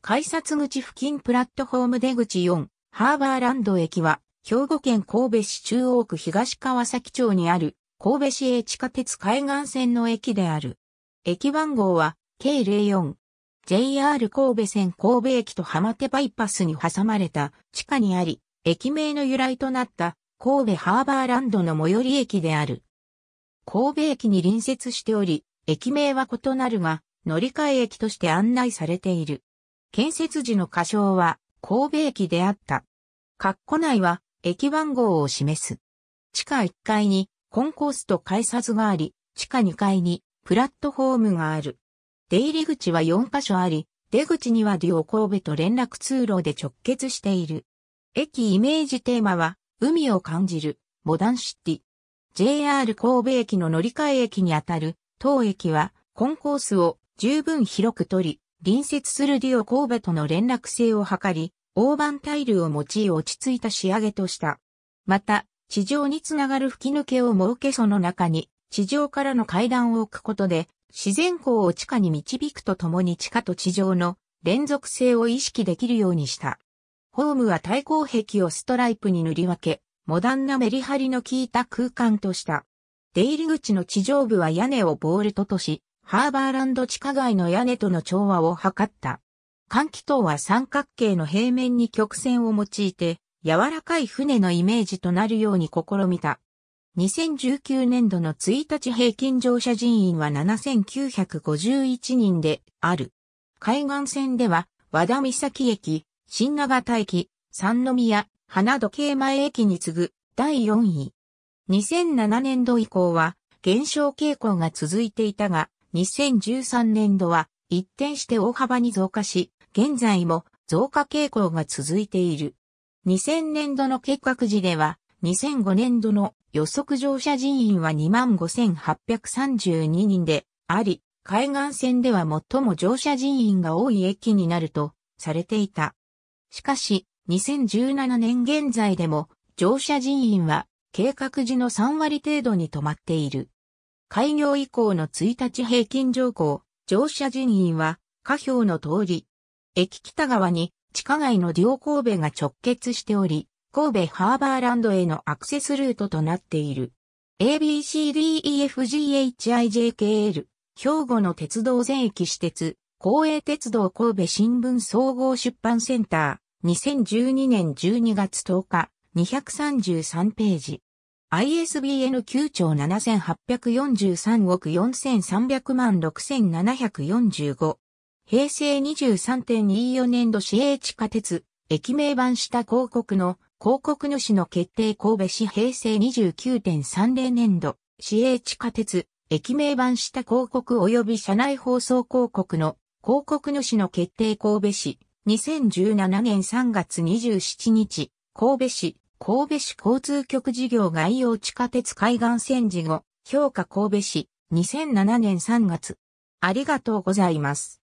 改札口付近プラットホーム出口4、ハーバーランド駅は、兵庫県神戸市中央区東川崎町にある、神戸市営地下鉄海岸線の駅である。駅番号は、K04。JR 神戸線神戸駅と浜手バイパスに挟まれた地下にあり、駅名の由来となった神戸ハーバーランドの最寄り駅である。神戸駅に隣接しており、駅名は異なるが、乗り換え駅として案内されている。建設時の仮称は神戸駅であった。括弧内は駅番号を示す。地下1階にコンコースと改札があり、地下2階にプラットフォームがある。出入り口は4カ所あり、出口にはデュオ神戸と連絡通路で直結している。駅イメージテーマは、海を感じる、モダンシティ。JR 神戸駅の乗り換え駅にあたる、当駅は、コンコースを十分広く取り、隣接するデュオ神戸との連絡性を図り、大盤タイルを用い落ち着いた仕上げとした。また、地上につながる吹き抜けを設けその中に、地上からの階段を置くことで、自然光を地下に導くとともに地下と地上の連続性を意識できるようにした。ホームは対抗壁をストライプに塗り分け、モダンなメリハリの効いた空間とした。出入り口の地上部は屋根をボールトとし、ハーバーランド地下街の屋根との調和を図った。換気塔は三角形の平面に曲線を用いて、柔らかい船のイメージとなるように試みた。2019年度の1日平均乗車人員は7951人である。海岸線では、和田岬駅、新長田駅、三宮、花時計前駅に次ぐ第4位。2007年度以降は減少傾向が続いていたが、2013年度は一転して大幅に増加し、現在も増加傾向が続いている。2000年度の計画時では、2005年度の予測乗車人員は25,832人であり、海岸線では最も乗車人員が多い駅になるとされていた。しかし、2017年現在でも乗車人員は計画時の3割程度に止まっている。開業以降の1日平均乗降、乗車人員は、下表の通り。駅北側に地下街の両神戸が直結しており、神戸ハーバーランドへのアクセスルートとなっている。ABCDEFGHIJKL、兵庫の鉄道全駅私鉄、公営鉄道神戸新聞総合出版センター、2012年12月10日、233ページ。ISBN 9兆7843億4300万6745。平成23.24年度市営地下鉄、駅名板下広告の広告主の決定神戸市平成29.30年度、市営地下鉄、駅名板下広告及び社内放送広告の広告主の決定神戸市2017年3月27日、神戸市神戸市交通局事業概要地下鉄海岸線事後、評価神戸市、2007年3月。ありがとうございます。